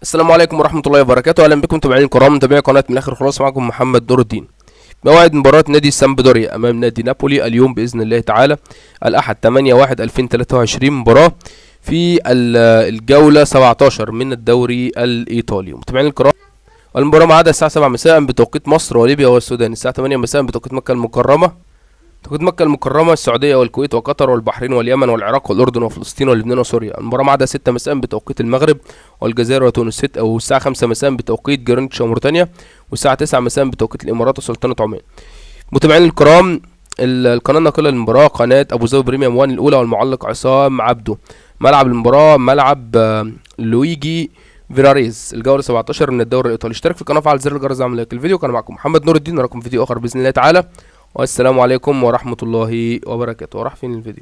السلام عليكم ورحمة الله وبركاته أهلا بكم متابعين الكرام متابعي قناة من آخر خلاص معكم محمد نور الدين موعد مباراة نادي سامبدوريا أمام نادي نابولي اليوم بإذن الله تعالى الأحد 8 1 2023 مباراة في الجولة 17 من الدوري الإيطالي متابعين الكرام المباراة معاده الساعة 7 مساء بتوقيت مصر وليبيا والسودان الساعة 8 مساء بتوقيت مكة المكرمة تقود مكة المكرمة السعودية والكويت وقطر والبحرين واليمن والعراق والأردن وفلسطين ولبنان وسوريا المباراة ميعادها 6 مساء بتوقيت المغرب والجزائر وتونس 6 أو الساعة 5 مساء بتوقيت جرينتش وموريتانيا والساعة 9 مساء بتوقيت الإمارات وسلطنة عمان متابعين الكرام القناة الناقلة للمباراة قناة أبو ظبي بريميوم 1 الأولى والمعلق عصام عبده ملعب المباراة ملعب آه، لويجي فيراريز الجوله 17 من الدوري الايطالي اشترك في القناه وفعل زر الجرس اعمل لايك الفيديو كان معكم محمد نور الدين نراكم فيديو اخر باذن الله تعالى والسلام عليكم ورحمة الله وبركاته وراح فين الفيديو